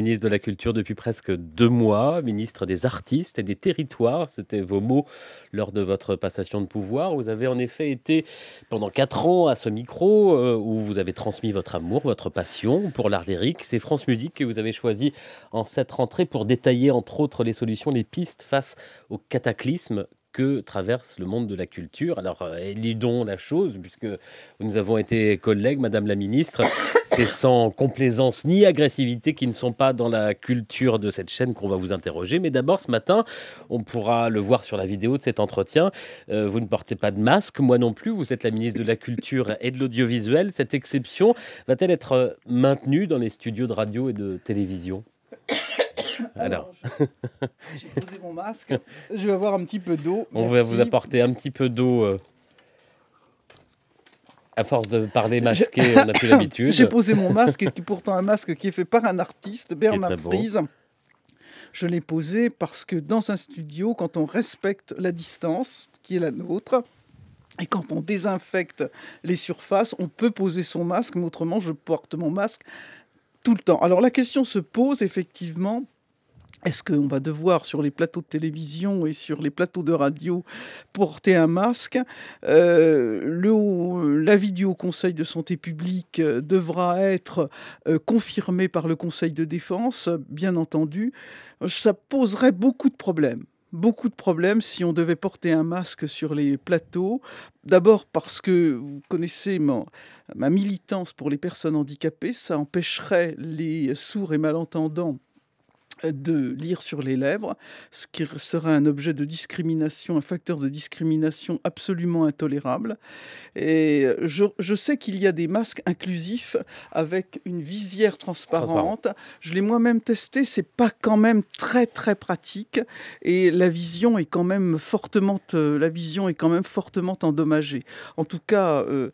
Ministre de la Culture depuis presque deux mois, ministre des Artistes et des Territoires, c'était vos mots lors de votre passation de pouvoir. Vous avez en effet été pendant quatre ans à ce micro euh, où vous avez transmis votre amour, votre passion pour l'art lyrique. C'est France Musique que vous avez choisi en cette rentrée pour détailler entre autres les solutions, les pistes face au cataclysme que traverse le monde de la culture. Alors, élidons euh, la chose, puisque nous avons été collègues, Madame la Ministre. C'est sans complaisance ni agressivité qui ne sont pas dans la culture de cette chaîne qu'on va vous interroger. Mais d'abord, ce matin, on pourra le voir sur la vidéo de cet entretien. Euh, vous ne portez pas de masque, moi non plus. Vous êtes la ministre de la Culture et de l'Audiovisuel. Cette exception va-t-elle être maintenue dans les studios de radio et de télévision Alors, j'ai posé mon masque. Je vais avoir un petit peu d'eau. On va vous apporter un petit peu d'eau. Euh, à force de parler masqué, on n'a plus l'habitude. J'ai posé mon masque, qui pourtant un masque qui est fait par un artiste, Bernard Fries. Je l'ai posé parce que dans un studio, quand on respecte la distance qui est la nôtre, et quand on désinfecte les surfaces, on peut poser son masque, mais autrement, je porte mon masque tout le temps. Alors la question se pose effectivement est-ce qu'on va devoir sur les plateaux de télévision et sur les plateaux de radio porter un masque euh, L'avis du Haut Conseil de santé publique euh, devra être euh, confirmé par le Conseil de défense, bien entendu. Ça poserait beaucoup de problèmes beaucoup de problèmes si on devait porter un masque sur les plateaux. D'abord parce que, vous connaissez ma militance pour les personnes handicapées, ça empêcherait les sourds et malentendants de lire sur les lèvres, ce qui sera un objet de discrimination, un facteur de discrimination absolument intolérable. Et je, sais qu'il y a des masques inclusifs avec une visière transparente. Je l'ai moi-même testé, c'est pas quand même très très pratique et la vision est quand même fortement euh, la vision est quand même fortement endommagée. En tout cas, euh,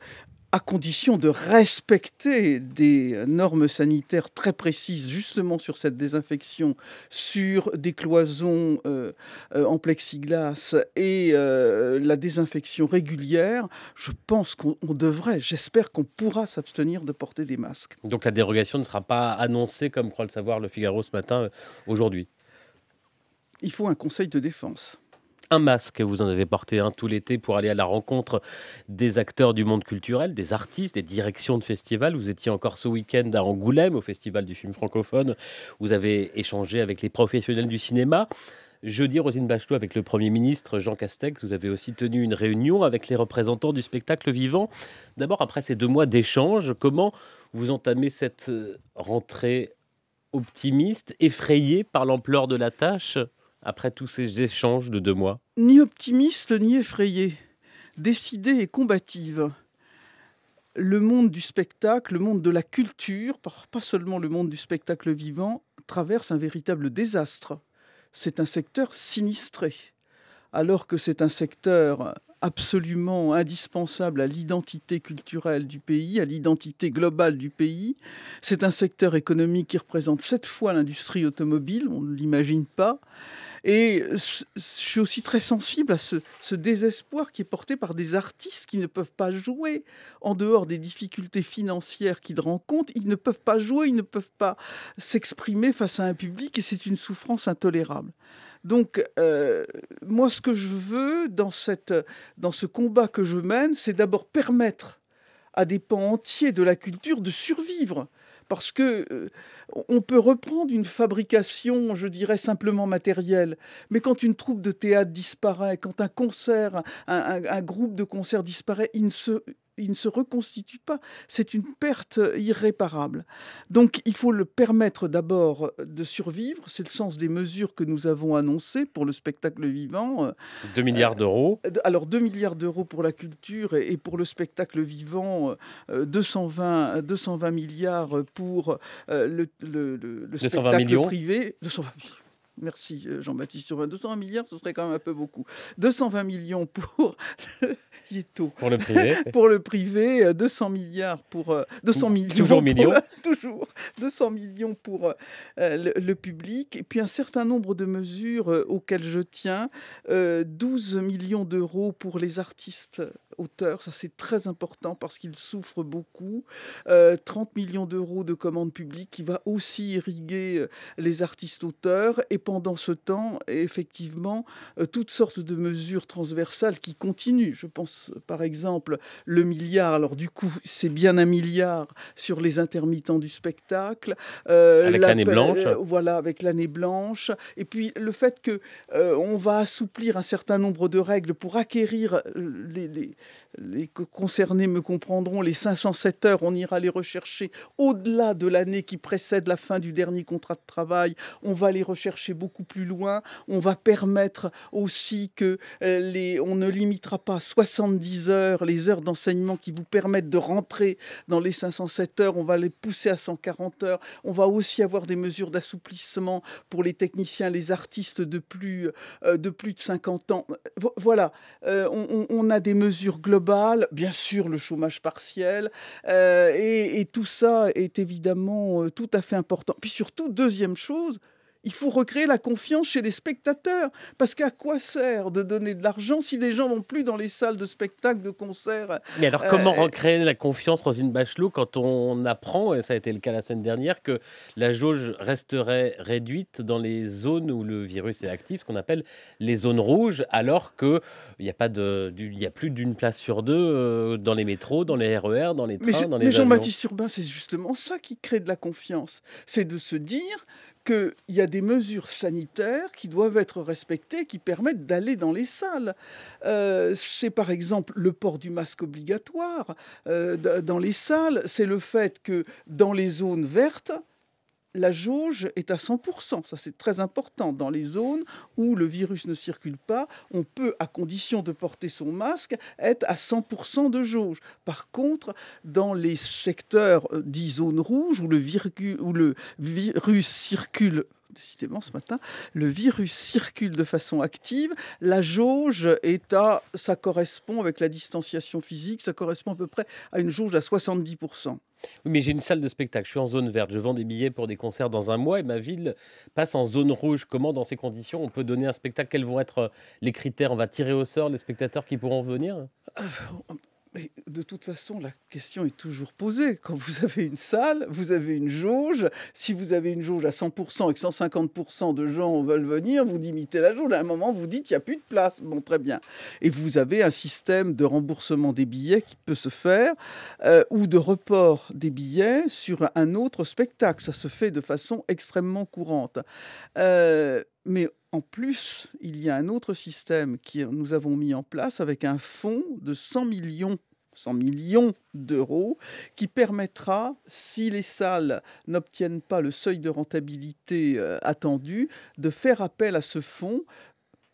à condition de respecter des normes sanitaires très précises justement sur cette désinfection, sur des cloisons euh, euh, en plexiglas et euh, la désinfection régulière, je pense qu'on devrait, j'espère qu'on pourra s'abstenir de porter des masques. Donc la dérogation ne sera pas annoncée comme croit le savoir le Figaro ce matin aujourd'hui. Il faut un conseil de défense un masque. Vous en avez porté un tout l'été pour aller à la rencontre des acteurs du monde culturel, des artistes, des directions de festivals. Vous étiez encore ce week-end à Angoulême, au Festival du film francophone. Vous avez échangé avec les professionnels du cinéma. Jeudi, Rosine Bachelot, avec le Premier ministre Jean Castex, vous avez aussi tenu une réunion avec les représentants du spectacle vivant. D'abord, après ces deux mois d'échanges, comment vous entamez cette euh, rentrée optimiste, effrayée par l'ampleur de la tâche après tous ces échanges de deux mois Ni optimiste ni effrayée, décidée et combative. Le monde du spectacle, le monde de la culture, pas seulement le monde du spectacle vivant, traverse un véritable désastre. C'est un secteur sinistré, alors que c'est un secteur absolument indispensable à l'identité culturelle du pays, à l'identité globale du pays. C'est un secteur économique qui représente cette fois l'industrie automobile, on ne l'imagine pas. Et je suis aussi très sensible à ce, ce, désespoir qui est porté par des artistes qui ne peuvent pas jouer en dehors des difficultés financières qu'ils rencontrent. Ils ne peuvent pas jouer, ils ne peuvent pas s'exprimer face à un public et c'est une souffrance intolérable. Donc, euh, moi, ce que je veux dans, cette, dans ce combat que je mène, c'est d'abord permettre à des pans entiers de la culture de survivre parce que euh, on peut reprendre une fabrication, je dirais simplement matérielle, mais quand une troupe de théâtre disparaît, quand un concert, un, groupe de concert disparaît, il ne se, il ne se reconstitue pas. C'est une perte irréparable. Donc il faut le permettre d'abord euh, de survivre. C'est le sens des mesures que nous avons annoncées pour le spectacle vivant. 2 euh, milliards euh, d'euros. Alors 2 milliards d'euros pour la culture et pour le spectacle vivant, 220, 220 milliards pour le, le, spectacle privé. 220 millions. Merci euh, Jean-Baptiste sur 220 milliards, ce serait quand même un peu beaucoup. 220 millions pour le Pour le privé. pour le privé, 200 euh, milliards pour 200 euh, millions. Toujours millions. toujours. 200 millions pour le, public et puis un certain nombre de mesures auxquelles je tiens. 12 millions d'euros pour les artistes auteurs, ça c'est très important parce qu'ils souffrent beaucoup. 30 millions d'euros de commandes publiques qui va aussi irriguer les artistes auteurs et pendant ce temps, effectivement, euh, toutes sortes de mesures transversales qui continuent. Je pense, euh, par exemple, le milliard. Alors, du coup, c'est bien un milliard sur les intermittents du spectacle. Euh, avec l'année blanche. voilà, avec l'année blanche. Et puis, le fait que on va assouplir un certain nombre de règles pour acquérir les, les, les concernés me comprendront, les 507 heures, on ira les rechercher au-delà de l'année qui précède la fin du dernier contrat de travail. On va les rechercher beaucoup plus loin. On va permettre aussi que euh, les, on ne limitera pas 70 heures les heures d'enseignement qui vous permettent de rentrer dans les 507 heures. On va les pousser à 140 heures. On va aussi avoir des mesures d'assouplissement pour les techniciens, les artistes de plus, euh, de, plus de 50 ans. Voilà, euh, on, a des mesures globales, bien sûr le chômage partiel, et tout ça est évidemment tout à fait important. Puis surtout, deuxième chose, il faut recréer la confiance chez les spectateurs. Parce qu'à quoi sert de donner de l'argent si les gens vont plus dans les salles de spectacle, de concert Mais alors comment euh, recréer la confiance dans bachelot quand on apprend, et ça a été le cas la semaine dernière, que la jauge resterait réduite dans les zones où le virus est actif, ce qu'on appelle les zones rouges, alors qu'il n'y a, pas a plus d'une place sur deux euh, dans les métros, dans les RER, dans les trains, dans les Mais Jean-Baptiste Urbain, c'est justement ça qui crée de la confiance. C'est de se dire qu'il y a des mesures sanitaires qui doivent être respectées, qui permettent d'aller dans les salles. Euh, c'est par exemple le port du masque obligatoire euh, dans les salles, c'est le fait que dans les zones vertes, la jauge est à 100%, ça c'est très important. Dans les zones où le virus ne circule pas, on peut, à condition de porter son masque, être à 100% de jauge. Par contre, dans les secteurs euh, dits zones rouges, où le virus circule décidément ce matin, le virus circule de façon active. La jauge est à, ça correspond avec la distanciation physique, ça correspond à peu près à une jauge à 70%. mais j'ai une salle de spectacle, je suis en zone verte, je vends des billets pour des concerts dans un mois et ma ville passe en zone rouge. Comment, dans ces conditions, on peut donner un spectacle Quels vont être les critères On va tirer au sort les spectateurs qui pourront venir euh, de toute façon, la question est toujours posée. Quand vous avez une salle, vous avez une jauge. Si vous avez une jauge à 100% et que 150% de gens veulent venir, vous limitez la jauge. À un moment, vous dites, il n'y a plus de place. Bon, très bien. Et vous avez un système de remboursement des billets qui peut se faire euh, ou de report des billets sur un autre spectacle. Ça se fait de façon extrêmement courante. Euh, mais en plus, il y a un autre système que nous avons mis en place avec un fonds de 100 millions 100 millions d'euros, qui permettra, si les salles n'obtiennent pas le seuil de rentabilité euh, attendu, de faire appel à ce fonds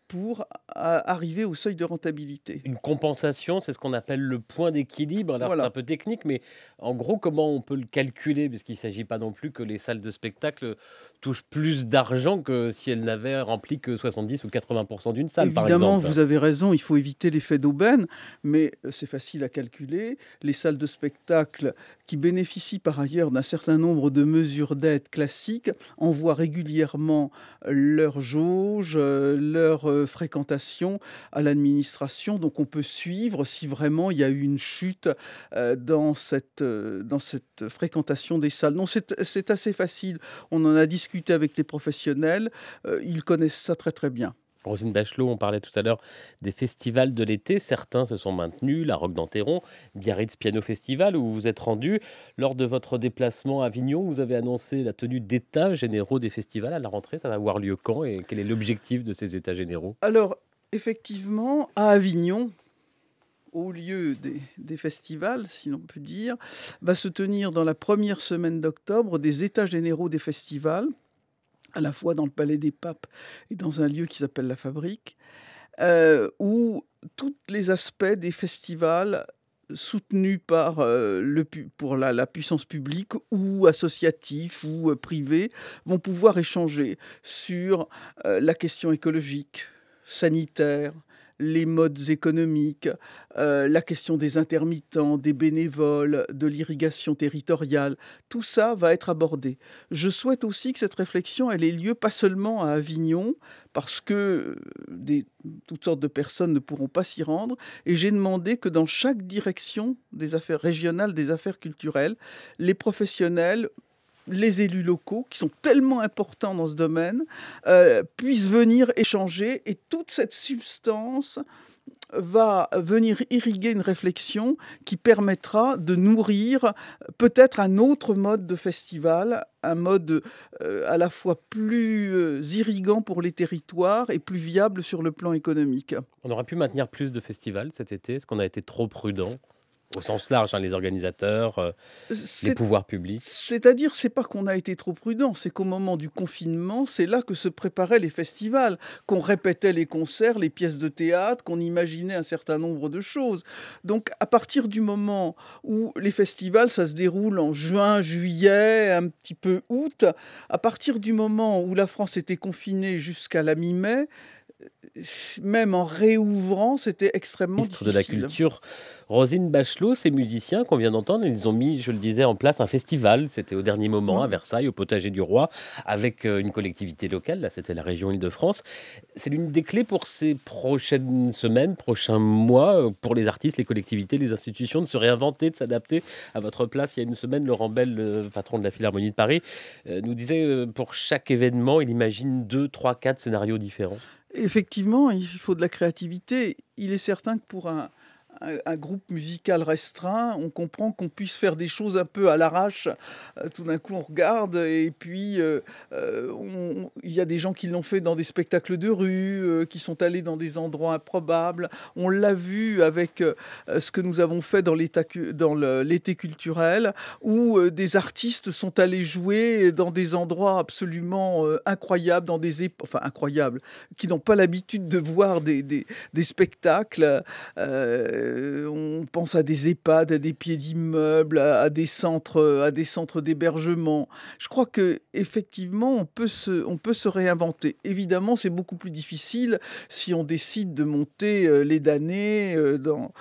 pour euh, arriver au seuil de rentabilité. Une compensation, c'est ce qu'on appelle le point d'équilibre. Alors c'est un peu technique, mais en gros, comment on peut le calculer Parce qu'il ne s'agit pas non plus que les salles de spectacle touchent plus d'argent que si elles n'avaient rempli que 70 ou 80 d'une salle. Évidemment, vous avez raison, il faut éviter l'effet d'aubaine, mais euh, c'est facile à calculer. Les salles de spectacle qui bénéficient par ailleurs d'un certain nombre de mesures d'aide classiques envoient régulièrement leur jauge euh, leur fréquentation à l'administration. Donc on peut suivre si vraiment il y a eu une chute euh, dans, cette, euh, dans cette fréquentation des salles. Non, c'est assez facile. On en a discuté avec les professionnels. Euh, ils connaissent ça très très bien. Rosine Bachelot, on parlait tout à l'heure des festivals de l'été. Certains se sont maintenus, la Roque d'Anteron, Biarritz Piano Festival, où vous vous êtes rendu. Lors de votre déplacement à Avignon, vous avez annoncé la tenue d'états généraux des festivals à la rentrée. Ça va avoir lieu quand et quel est l'objectif de ces états généraux Alors, effectivement, à Avignon, au lieu des festivals, si l'on peut dire, va se tenir dans la première semaine d'octobre des états généraux des festivals à la fois dans le Palais des Papes et dans un lieu qui s'appelle La Fabrique, euh, où tous les aspects des festivals soutenus par, euh, le, pour la, puissance publique ou associatif ou euh, privé vont pouvoir échanger sur la question écologique, sanitaire, les modes économiques, euh, la question des intermittents, des bénévoles, de l'irrigation territoriale, tout ça va être abordé. Je souhaite aussi que cette réflexion ait lieu pas seulement à Avignon, parce que euh, toutes sortes de personnes ne pourront pas s'y rendre, et j'ai demandé que dans chaque direction des affaires régionales, des affaires culturelles, les professionnels les élus locaux, qui sont tellement importants dans ce domaine, euh, puissent venir échanger et toute cette substance va venir irriguer une réflexion qui permettra de nourrir peut-être un autre mode de festival, un mode euh, à la fois plus euh, irrigant pour les territoires et plus viable sur le plan économique. On aurait pu maintenir plus de festivals cet été, est-ce qu'on a été trop prudent au sens large, hein, les organisateurs, euh, les pouvoirs publics. C'est-à-dire, c'est pas qu'on a été trop prudent, c'est qu'au moment du confinement, c'est là que se préparaient les festivals, qu'on répétait les concerts, les pièces de théâtre, qu'on imaginait un certain nombre de choses. Donc, à partir du moment où les festivals, ça se déroule en juin, juillet, un petit peu août, à partir du moment où la France était confinée jusqu'à la mi-mai, même en réouvrant, c'était extrêmement Ministre de la Culture, Rosine Bachelot, ces musiciens qu'on vient d'entendre, ils ont mis, je le disais, en place un festival. C'était au dernier moment à Versailles, au Potager du Roi, avec euh, une collectivité locale. Là, c'était la région Île-de-France. C'est l'une des clés pour ces prochaines semaines, prochains mois, euh, pour les artistes, les collectivités, les institutions, de se réinventer, de s'adapter. À votre place, il y a une semaine, Laurent Bell, le patron de la Philharmonie de Paris, euh, nous disait pour chaque événement, il imagine deux, trois, quatre scénarios différents. Effectivement, il faut de la créativité. Il est certain que pour un, un, groupe musical restreint, on comprend qu'on puisse faire des choses un peu à l'arrache. Euh, tout d'un coup, on regarde et puis euh, euh, il y a des gens qui l'ont fait dans des spectacles de rue, qui sont allés dans des endroits improbables. On l'a vu avec ce que nous avons fait dans l'été culturel, où des artistes sont allés jouer dans des endroits absolument incroyables, dans des enfin incroyables, qui n'ont pas l'habitude de voir des, spectacles. Euh, euh, on pense à des EHPAD, à des pieds d'immeubles, à, des centres, euh, à des centres d'hébergement. Je crois que effectivement, on peut se, on peut se réinventer. Évidemment, c'est beaucoup plus difficile si on décide de monter euh, les damnés dans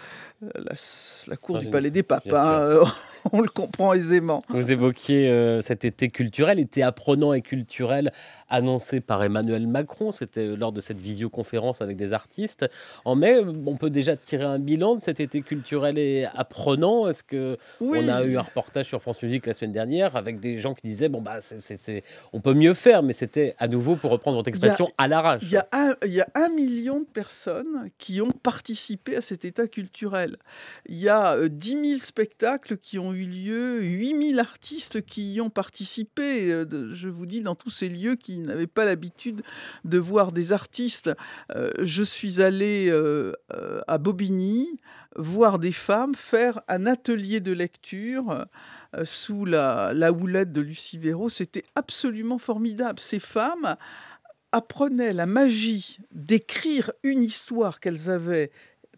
la, cour du Palais des papas. on le comprend aisément. Vous évoquiez cet été culturel, été apprenant et culturel annoncé par Emmanuel Macron. C'était euh, lors de cette visioconférence avec des artistes. En mai, euh, on peut déjà tirer un bilan de cet été culturel et apprenant. Est-ce que on a eu un reportage sur France Musique la semaine dernière avec des gens qui disaient bon bah c'est on peut mieux faire, mais c'était à nouveau pour reprendre votre expression à l'arrache. Il y, y a un million de personnes qui ont participé à cet état culturel. Il y a 10 euh, 000 spectacles qui ont eu lieu, 8 000 artistes qui y ont participé. Je vous dis dans tous ces lieux qui n'avaient pas l'habitude de voir des artistes. Euh, je suis allée euh, euh, à Bobigny voir des femmes faire un atelier de lecture sous la, la, houlette de Lucie Véro. C'était absolument formidable. Ces femmes apprenaient la magie d'écrire une histoire qu'elles avaient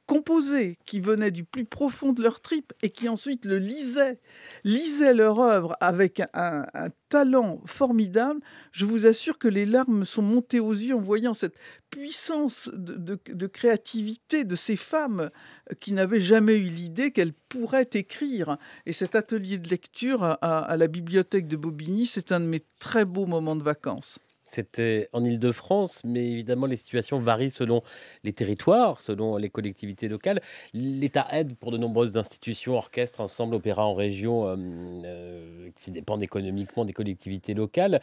composés qui venaient du plus profond de leur tripes et qui ensuite le lisaient, lisaient leur œuvre avec un, talent formidable, je vous assure que les larmes sont montées aux yeux en voyant cette puissance de, créativité de ces femmes euh, qui n'avaient jamais eu l'idée qu'elles pourraient écrire. Et cet atelier de lecture à la bibliothèque de Bobigny, c'est un de mes très beaux moments de vacances. C'était en Ile-de-France, mais évidemment, les situations varient selon les territoires, selon les collectivités locales. L'État aide pour de nombreuses institutions, orchestres, ensembles, opéras en région, euh, euh, qui dépendent économiquement des collectivités locales.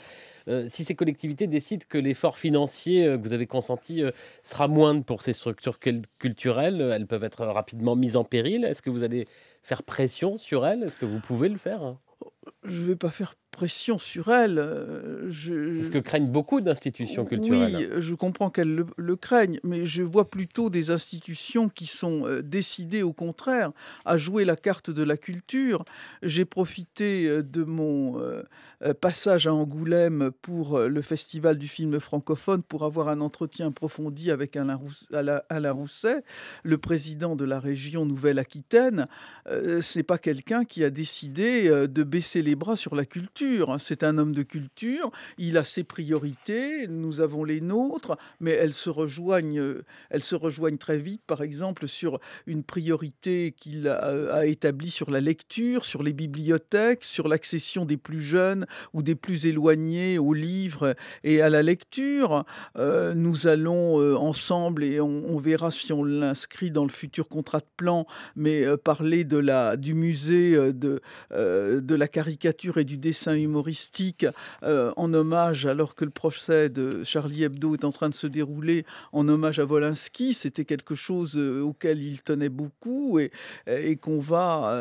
Euh, si ces collectivités décident que l'effort financier que vous avez consenti sera moindre pour ces structures culturelles, elles peuvent être rapidement mises en péril. Est-ce que vous allez faire pression sur elles Est-ce que vous pouvez le faire hein je ne vais pas faire pression sur elle. Euh, je... C'est ce que craignent beaucoup d'institutions culturelles. Oui, je comprends qu'elles le, craignent, mais je vois plutôt des institutions qui sont euh, décidées, au contraire, à jouer la carte de la culture. J'ai profité euh, de mon passage à Angoulême pour le Festival du film francophone pour avoir un entretien approfondi avec Alain, Alain Rousset, le président de la région Nouvelle-Aquitaine. Ce n'est pas quelqu'un qui a décidé de baisser les bras sur la culture c'est un homme de culture, il a ses priorités, nous avons les nôtres, mais elles se rejoignent, euh, elles se rejoignent très vite, par exemple, sur une priorité qu'il euh, a, établie sur la lecture, sur les bibliothèques, sur l'accession des plus jeunes ou des plus éloignés aux livres et à la lecture. Euh, nous allons ensemble, et on, verra si on l'inscrit dans le futur contrat de plan, mais parler de la, du musée de, de la caricature et du dessin humoristique euh, en hommage, alors que le procès de Charlie Hebdo est en train de se dérouler, en hommage à Volinsky. C'était quelque chose euh, auquel il tenait beaucoup et, euh, qu'on va,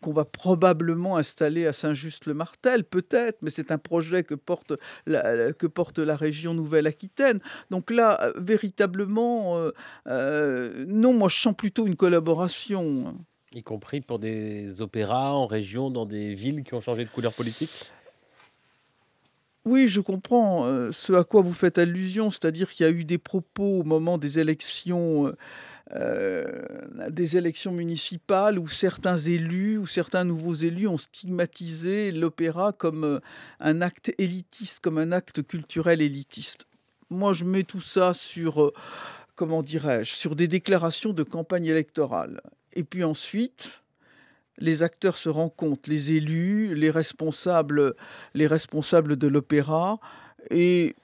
qu'on va probablement installer à Saint-Just-le-Martel, peut-être, mais c'est un projet que porte la, que porte la région Nouvelle-Aquitaine. Donc là, véritablement, non, moi je sens plutôt une collaboration. Y compris pour des opéras en région, dans des villes qui ont changé de couleur politique oui, je comprends euh, ce à quoi vous faites allusion, c'est-à-dire qu'il y a eu des propos au moment des élections, euh, euh, des élections municipales où certains élus ou certains nouveaux élus ont stigmatisé l'opéra comme un acte élitiste, comme un acte culturel élitiste. Moi, je mets tout ça sur, comment dirais-je, sur des déclarations de campagne électorale. Et puis ensuite, les acteurs se rencontrent, les élus, les responsables, les responsables de l'opéra, et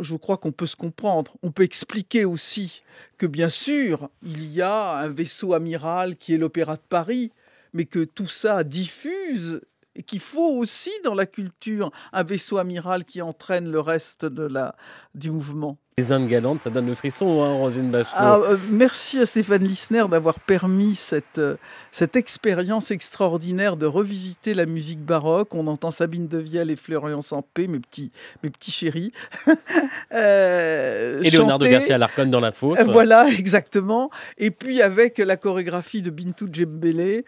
je crois qu'on peut se comprendre. On peut expliquer aussi que bien sûr, il y a un vaisseau amiral qui est l'opéra de Paris, mais que tout ça diffuse et qu'il faut aussi dans la culture un vaisseau amiral qui entraîne le reste de la, du mouvement. Les Indes galantes, ça donne le frisson, hein, Rosine Bachelot. Ah, euh, merci à Stéphane Lissner d'avoir permis cette, euh, cette expérience extraordinaire de revisiter la musique baroque. On entend Sabine Devielle et Florian Sampé, mes petits, mes petits chéris. euh, et Léonard de Garcia Larcon dans la fosse. Euh, voilà, exactement. Et puis avec la chorégraphie de Bintou Djembele,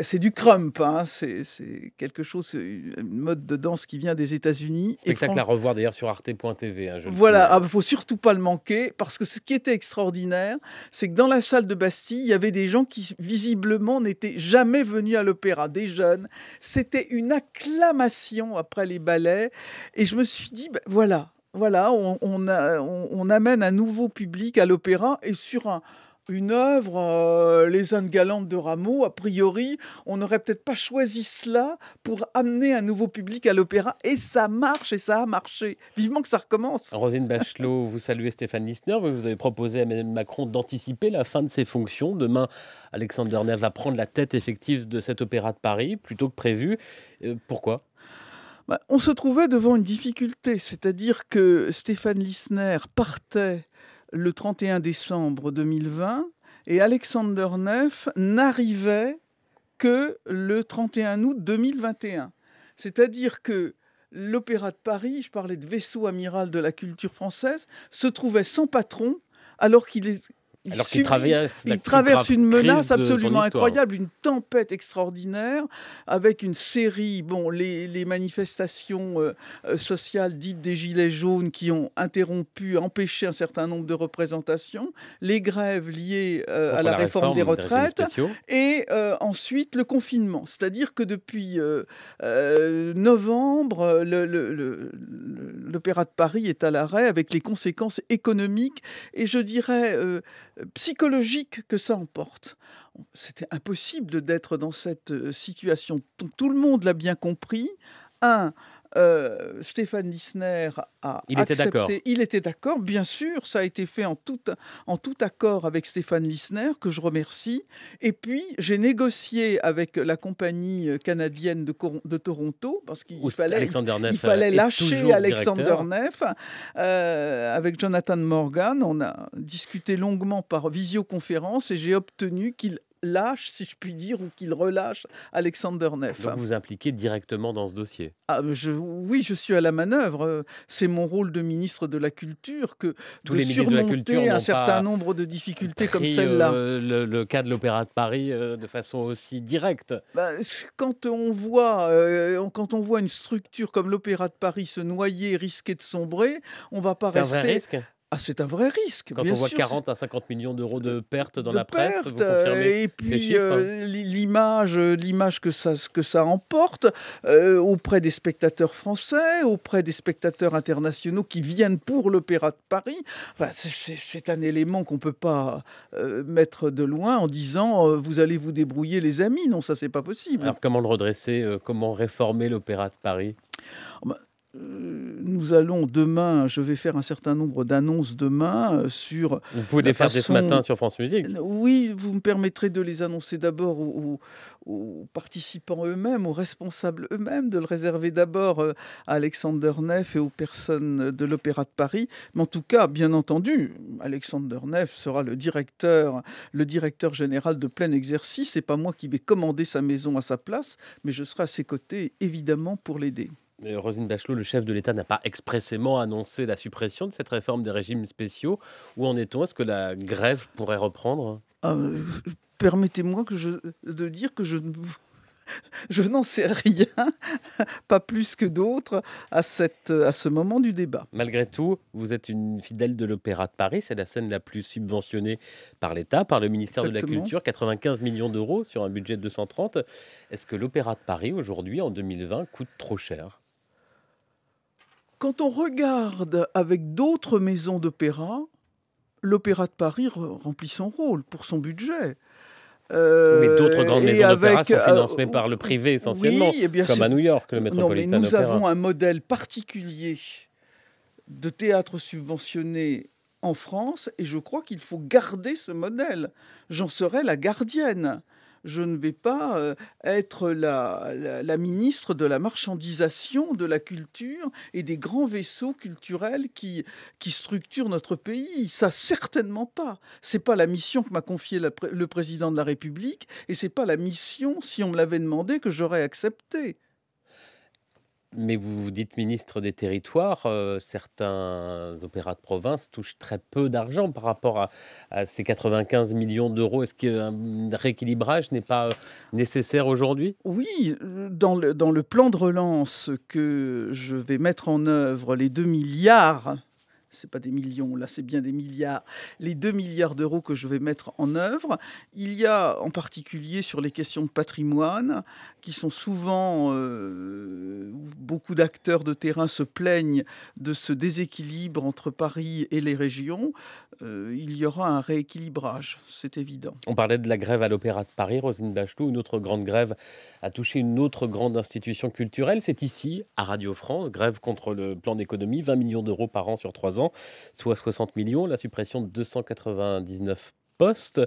c'est du crump. Hein. C'est quelque chose, une mode de danse qui vient des États-Unis. Spectacle et à revoir d'ailleurs sur arte.tv. Hein, voilà, il ah, bah, faut surtout pas le manquer parce que ce qui était extraordinaire, c'est que dans la salle de Bastille, il y avait des gens qui visiblement n'étaient jamais venus à l'opéra, des jeunes. C'était une acclamation après les ballets et je me suis dit, ben, voilà, voilà, on, on amène un nouveau public à l'opéra et sur un une œuvre, euh, Les Indes galantes de Rameau, a priori, on n'aurait peut-être pas choisi cela pour amener un nouveau public à l'opéra. Et ça marche, et ça a marché. Vivement que ça recommence. Rosine Bachelot, vous saluez Stéphane Lissner, vous avez proposé à Mme Macron d'anticiper la fin de ses fonctions. Demain, Alexandre Ney va prendre la tête effective de cet opéra de Paris, plutôt que prévu. Euh, pourquoi bah, on se trouvait devant une difficulté, c'est-à-dire que Stéphane Lissner partait le 31 décembre 2020 et Alexander Neff n'arrivait que le 31 août 2021. C'est-à-dire que l'Opéra de Paris, je parlais de vaisseau amiral de la culture française, se trouvait sans patron alors qu'il est il Alors traverse, il une menace absolument incroyable, une tempête extraordinaire, avec une série, bon, les, manifestations euh, euh, sociales dites des Gilets jaunes qui ont interrompu, empêché un certain nombre de représentations, les grèves liées euh, à la, réforme, réforme, des retraites, et ensuite le confinement. C'est-à-dire que depuis novembre, l'Opéra de Paris est à l'arrêt avec les conséquences économiques et je dirais euh, psychologique que ça emporte. C'était impossible d'être dans cette euh, situation. Tout le monde l'a bien compris. Un, euh, Stéphane Lissner a accepté. Il était d'accord, bien sûr, ça a été fait en tout, en tout accord avec Stéphane Lissner, que je remercie. Et puis, j'ai négocié avec la compagnie canadienne de, Toronto, parce qu'il fallait, lâcher Alexander Neff. Euh, euh, avec Jonathan Morgan, on a discuté longuement par visioconférence et j'ai obtenu qu'il lâche, si je puis dire, ou qu'il relâche Alexander Neff. vous vous impliquez directement dans ce dossier ah, Oui, je suis à la manœuvre. C'est mon rôle de ministre de la Culture que Tous de les surmonter de la culture un certain nombre de difficultés comme celle-là. Euh, le, cas de l'Opéra de Paris euh, de façon aussi directe. Bah, quand, on voit, euh, quand on voit une structure comme l'Opéra de Paris se noyer, risquer de sombrer, on va pas rester... Un risque ah, c'est un vrai risque. Quand on voit 40 à 50 millions d'euros de euh, pertes dans la presse, vous confirmez Et puis hein euh, l'image, euh, l'image que ça, que ça emporte auprès des spectateurs français, auprès des spectateurs internationaux qui viennent pour l'Opéra de Paris. c'est un élément qu'on peut pas mettre de loin en disant vous allez vous débrouiller, les amis. Non, ça c'est pas possible. Alors comment le redresser Comment réformer l'Opéra de Paris ah, ben, euh, nous allons demain, je vais faire un certain nombre d'annonces demain euh, sur. Vous pouvez les faire dès ce matin sur France Musique. Oui, vous me permettrez de les annoncer d'abord aux, participants eux-mêmes, aux responsables eux-mêmes, de le réserver d'abord euh, à Alexander Neff et aux personnes de l'Opéra de Paris. Mais en tout cas, bien entendu, Alexander Neff sera le directeur, le directeur général de plein exercice. C'est pas moi qui vais commander sa maison à sa place, mais je serai à ses côtés évidemment pour l'aider. Euh, Rosine Bachelot, le chef de l'État n'a pas expressément annoncé la suppression de cette réforme des régimes spéciaux. Où en est-on Est-ce que la grève pourrait reprendre ah, euh, Permettez-moi de dire que je je n'en sais rien, pas plus que d'autres, à, euh, à ce moment du débat. Malgré tout, vous êtes une fidèle de l'Opéra de Paris. C'est la scène la plus subventionnée par l'État, par le ministère de la Culture. 95 millions d'euros sur un budget de 230. Est-ce que l'Opéra de Paris, aujourd'hui, en 2020, coûte trop cher quand on regarde avec d'autres maisons d'opéra, l'Opéra de Paris remplit son rôle pour son budget. Euh, mais d'autres grandes maisons d'opéra sont euh, financées par le privé essentiellement, comme à New York, le Metropolitan non, Nous avons un modèle particulier de théâtre subventionné en France et je crois qu'il faut garder ce modèle. J'en serai la gardienne je ne vais pas euh, être la, ministre de la marchandisation de la culture et des grands vaisseaux culturels qui, structurent notre pays. Ça, certainement pas. C'est pas la mission que m'a confiée le président de la République et ce n'est pas la mission, si on me l'avait demandé, que j'aurais acceptée. Mais vous dites ministre des Territoires, euh, certains opéras de province touchent très peu d'argent par rapport à, ces 95 millions d'euros. Est-ce qu'un rééquilibrage n'est pas euh, nécessaire aujourd'hui Oui, dans le, dans le plan de relance que je vais mettre en œuvre, les 2 milliards c'est pas des millions, là c'est bien des milliards, les 2 milliards d'euros que je vais mettre en œuvre. Il y a en particulier sur les questions de patrimoine, qui sont souvent, euh, beaucoup d'acteurs de terrain se plaignent de ce déséquilibre entre Paris et les régions, euh, il y aura un rééquilibrage, c'est évident. On parlait de la grève à l'Opéra de Paris, Rosine Bachelot, une autre grande grève a touché une autre grande institution culturelle, c'est ici, à Radio France, grève contre le plan d'économie, 20 millions d'euros par an sur 3 ans soit 60 millions, la suppression de 299 postes.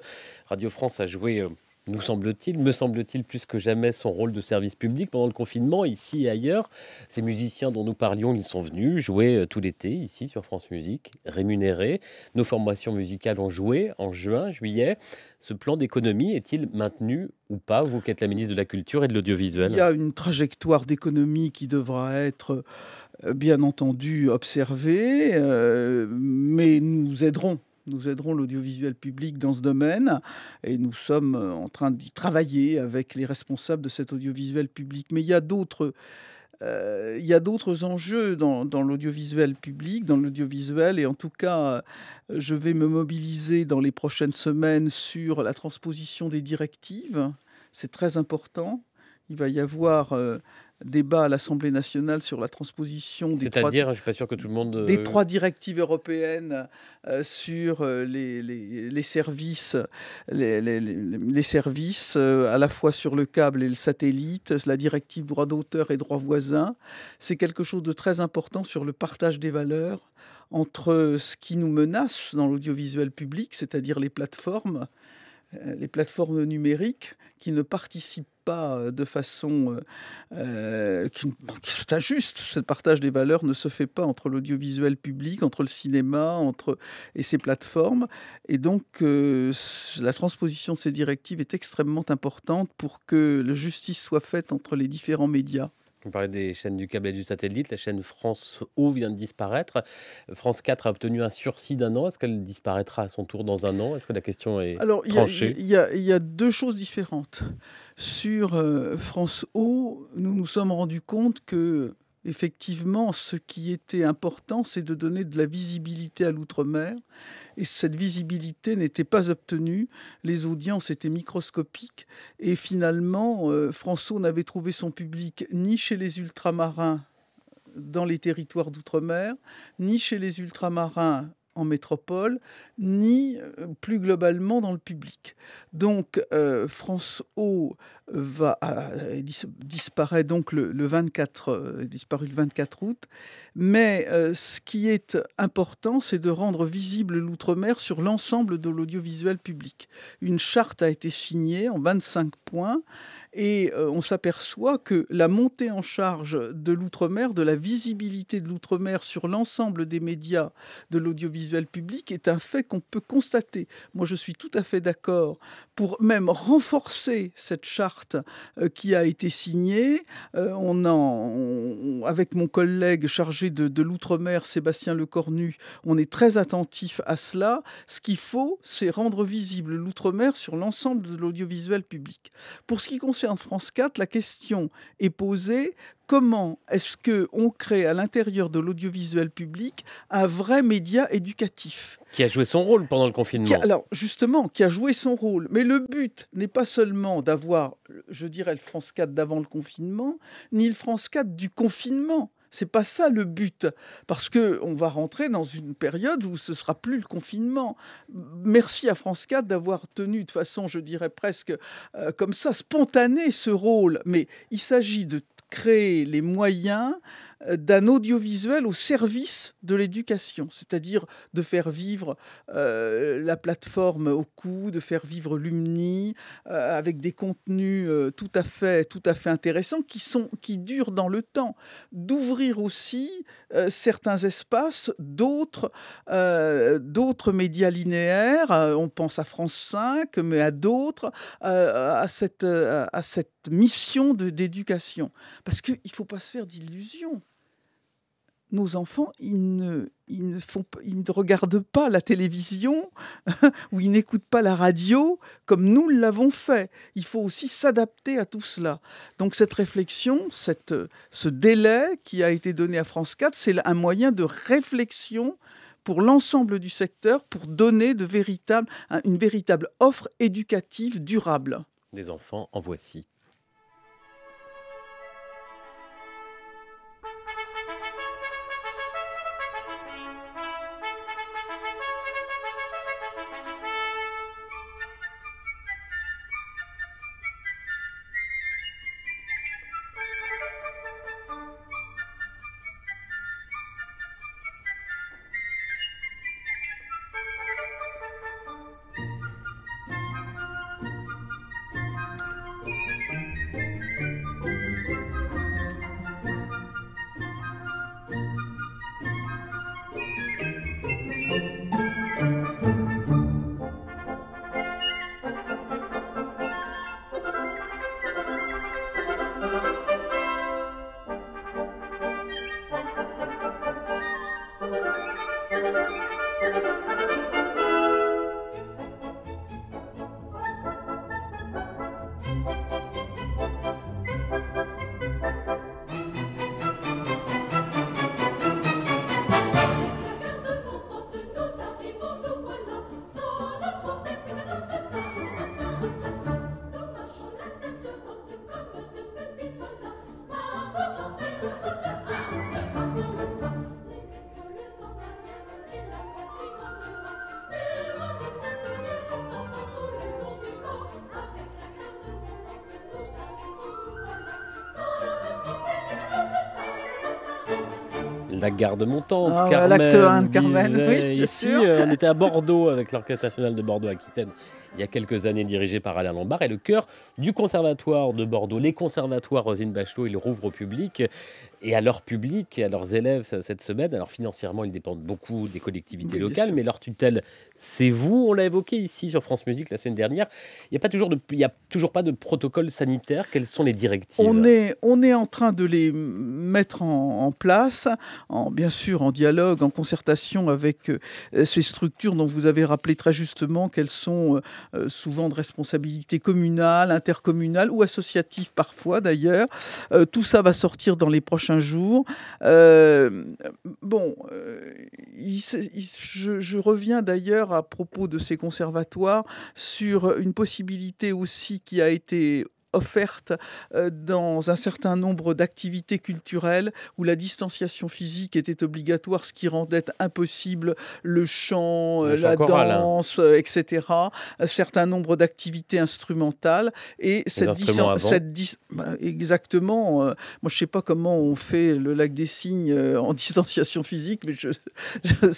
Radio France a joué euh, nous semble-t-il, me semble-t-il plus que jamais son rôle de service public pendant le confinement, ici et ailleurs. Ces musiciens dont nous parlions, ils sont venus jouer euh, tout l'été, ici sur France Musique, rémunérés. Nos formations musicales ont joué en juin, juillet. Ce plan d'économie est-il maintenu ou pas, vous qui êtes la ministre de la Culture et de l'Audiovisuel Il y a une trajectoire d'économie qui devra être euh, bien entendu observée, euh, mais nous aiderons nous aiderons l'audiovisuel public dans ce domaine et nous sommes euh, en train d'y travailler avec les responsables de cet audiovisuel public. Mais il y a d'autres... Euh, il y a d'autres enjeux dans, l'audiovisuel public, dans l'audiovisuel, et en tout cas, euh, je vais me mobiliser dans les prochaines semaines sur la transposition des directives. C'est très important. Il va y avoir débat à l'Assemblée nationale sur la transposition des trois, directives européennes euh, sur euh, les, services, les, services euh, à la fois sur le câble et le satellite, la directive droit d'auteur et droit voisin. C'est quelque chose de très important sur le partage des valeurs entre ce qui nous menace dans l'audiovisuel public, c'est-à-dire les plateformes, euh, les plateformes numériques qui ne participent pas euh, de façon euh, qui, sont injustes. Ce partage des valeurs ne se fait pas entre l'audiovisuel public, entre le cinéma, entre et ces plateformes. Et donc la transposition de ces directives est extrêmement importante pour que la justice soit faite entre les différents médias. Vous parlez des chaînes du câble et du satellite. La chaîne France O vient de disparaître. France 4 a obtenu un sursis d'un an. Est-ce qu'elle disparaîtra à son tour dans un an Est-ce que la question est Alors, tranchée Il y, a deux choses différentes. Sur euh, France O, nous nous sommes rendus compte que, effectivement, ce qui était important, c'est de donner de la visibilité à l'outre-mer et cette visibilité n'était pas obtenue. Les audiences étaient microscopiques et finalement, euh, François n'avait trouvé son public ni chez les ultramarins dans les territoires d'outre-mer, ni chez les ultramarins en métropole, ni euh, plus globalement dans le public. Donc euh, France O va, euh, disparaît donc le, 24, disparu le 24 août, mais ce qui est important, c'est de rendre visible l'outre-mer sur l'ensemble de l'audiovisuel public. Une charte a été signée en 25 points et on s'aperçoit que la montée en charge de l'outre-mer, de la visibilité de l'outre-mer sur l'ensemble des médias de l'audiovisuel public est un fait qu'on peut constater. Moi, je suis tout à fait d'accord pour même renforcer cette charte euh, qui a été signée. Euh, on en, avec mon collègue chargé de, de l'outre-mer, Sébastien Lecornu, on est très attentif à cela. Ce qu'il faut, c'est rendre visible l'outre-mer sur l'ensemble de l'audiovisuel public. Pour ce qui concerne France 4, la question est posée comment est-ce que on crée à l'intérieur de l'audiovisuel public un vrai média éducatif Qui a joué son rôle pendant le confinement. alors justement, qui a joué son rôle. Mais le but n'est pas seulement d'avoir, je dirais, le France 4 d'avant le confinement, ni le France 4 du confinement. C'est pas ça le but, parce que on va rentrer dans une période où ce sera plus le confinement. Merci à France 4 d'avoir tenu de façon, je dirais presque euh, comme ça, spontanée ce rôle. Mais il s'agit de créer les moyens euh, d'un audiovisuel au service de l'éducation, c'est-à-dire de faire vivre euh, la plateforme au coup, de faire vivre l'UMNI euh, avec des contenus tout à fait tout à fait intéressants qui qui durent dans le temps, d'ouvrir aussi certains espaces d'autres d'autres médias linéaires, on pense à France 5 mais à d'autres à cette à cette mission d'éducation parce qu'il ne faut pas se faire d'illusions nos enfants, ils ne, ils ne, font, ils ne regardent pas la télévision ou ils n'écoutent pas la radio comme nous l'avons fait. Il faut aussi s'adapter à tout cela. Donc cette réflexion, cette, ce délai qui a été donné à France 4, c'est un moyen de réflexion pour l'ensemble du secteur pour donner de véritables, une véritable offre éducative durable. Des enfants, en voici. la garde Montante, ah, Carmen. Ici, euh, on était à Bordeaux avec l'Orchestre national de Bordeaux-Aquitaine il y a quelques années dirigé par Alain Lombard, et le cœur du Conservatoire de Bordeaux, les Conservatoires Rosine Bachelot, il rouvre au public et à leur public et à leurs élèves euh, cette semaine. Alors financièrement, ils dépendent beaucoup des collectivités locales, mais leur tutelle, c'est vous. On l'a évoqué ici sur France Musique la semaine dernière. Il n'y a, pas toujours de, a toujours pas de protocole sanitaire. Quelles sont les directives on est, on est en train de les mettre en, place, en, bien sûr en dialogue, en concertation avec euh, ces structures dont vous avez rappelé très justement qu'elles sont euh, souvent de responsabilité communale, intercommunale ou associative parfois d'ailleurs. tout ça va sortir dans les prochains jour. Euh, bon, euh, je, reviens d'ailleurs à propos de ces conservatoires sur une possibilité aussi qui a été offerte euh, dans un certain nombre d'activités culturelles où la distanciation physique était obligatoire, ce qui rendait impossible le chant, euh, la hein. danse, euh, etc. Un certain nombre d'activités instrumentales. Et cette, cette bah, exactement. moi, je sais pas comment on fait le lac des signes en distanciation physique, mais je,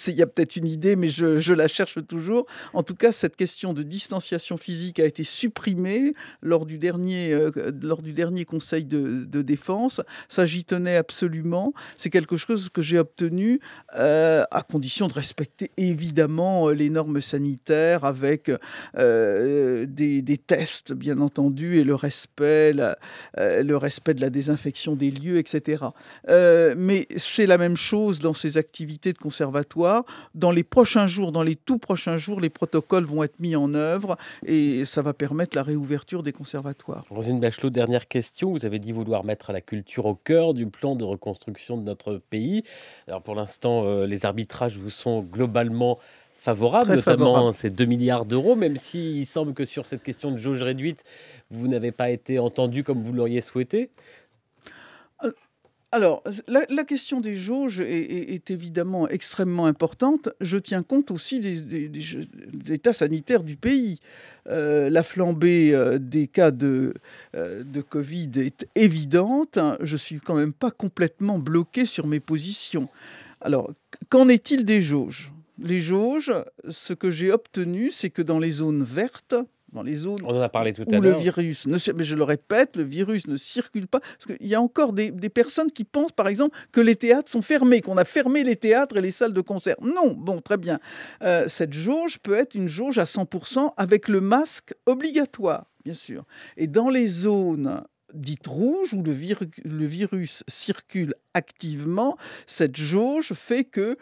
il y a peut-être une idée, mais je, je la cherche toujours. En tout cas, cette question de distanciation physique a été supprimée lors du dernier euh, lors du dernier Conseil de, défense. Ça, j'y tenais absolument. C'est quelque chose que j'ai obtenu euh, à condition de respecter évidemment euh, les normes sanitaires avec des, tests, bien entendu, et le respect, le respect de la désinfection des lieux, etc. mais c'est la même chose dans ces activités de conservatoire. Dans les prochains jours, dans les tout prochains jours, les protocoles vont être mis en œuvre et ça va permettre la réouverture des conservatoires. Rosine Bachelot, dernière question. Vous avez dit vouloir mettre la culture au cœur du plan de reconstruction de notre pays. Alors pour l'instant, euh, les arbitrages vous sont globalement favorables, notamment ces 2 milliards d'euros, même s'il semble que sur cette question de jauge réduite, vous n'avez pas été entendu comme vous l'auriez souhaité. Alors, la, question des jauges est, évidemment extrêmement importante. Je tiens compte aussi des, des, sanitaires du pays. Euh, la flambée euh, des cas de, euh, de, Covid est évidente. Je ne suis quand même pas complètement bloqué sur mes positions. Alors, qu'en est-il des jauges Les jauges, ce que j'ai obtenu, c'est que dans les zones vertes, dans les zones On a parlé tout où le virus, ne, mais je le répète, le virus ne circule pas. Il y a encore des, personnes qui pensent, par exemple, que les théâtres sont fermés, qu'on a fermé les théâtres et les salles de concert. Non, bon, très bien. Euh, cette jauge peut être une jauge à 100% avec le masque obligatoire, bien sûr. Et dans les zones dites « rouges » où le, virus circule activement, cette jauge fait que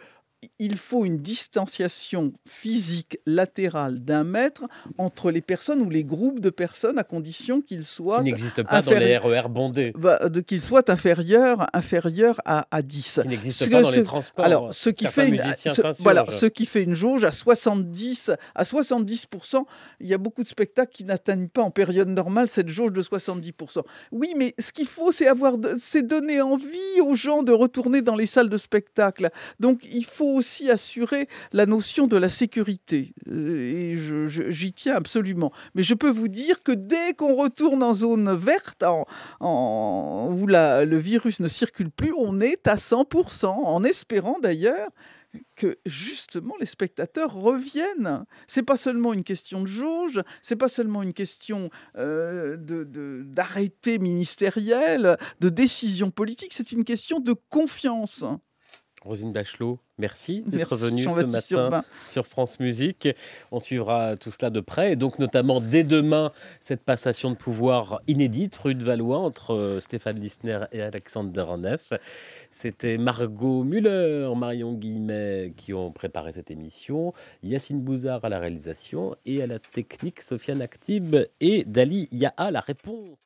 il faut une distanciation physique latérale d'un mètre entre les personnes ou les groupes de personnes à condition qu'ils soient... Qui pas dans les RER e bondés. Bah, qu'ils soient inférieurs, à, à 10. pas dans ce, les transports. Alors, ce qui, fait une, voilà, ce qui fait une jauge à 70%, à 70%, il y a beaucoup de spectacles qui n'atteignent pas en période normale cette jauge de 70%. Oui, mais ce qu'il faut, c'est avoir, c'est donner envie aux gens de retourner dans les salles de spectacle. Donc, il faut aussi assurer la notion de la sécurité. Euh, et j'y tiens absolument. Mais je peux vous dire que dès qu'on retourne en zone verte, en, où la, le virus ne circule plus, on est à 100%, en espérant d'ailleurs que justement les spectateurs reviennent. C'est pas seulement une question de jauge, c'est pas seulement une question euh, d'arrêté de, ministériel, de décision politique, c'est une question de confiance. Rosine Bachelot, merci d'être venue ce matin sur France Musique. On suivra tout cela de près, et donc notamment dès demain, cette passation de pouvoir inédite rue de Valois entre euh, Stéphane Lissner et Alexandre Raneff. C'était Margot Muller, Marion Guillemet qui ont préparé cette émission, Yacine Bouzard à la réalisation et à la technique, Sofiane Actib et Dali Yaha, la réponse.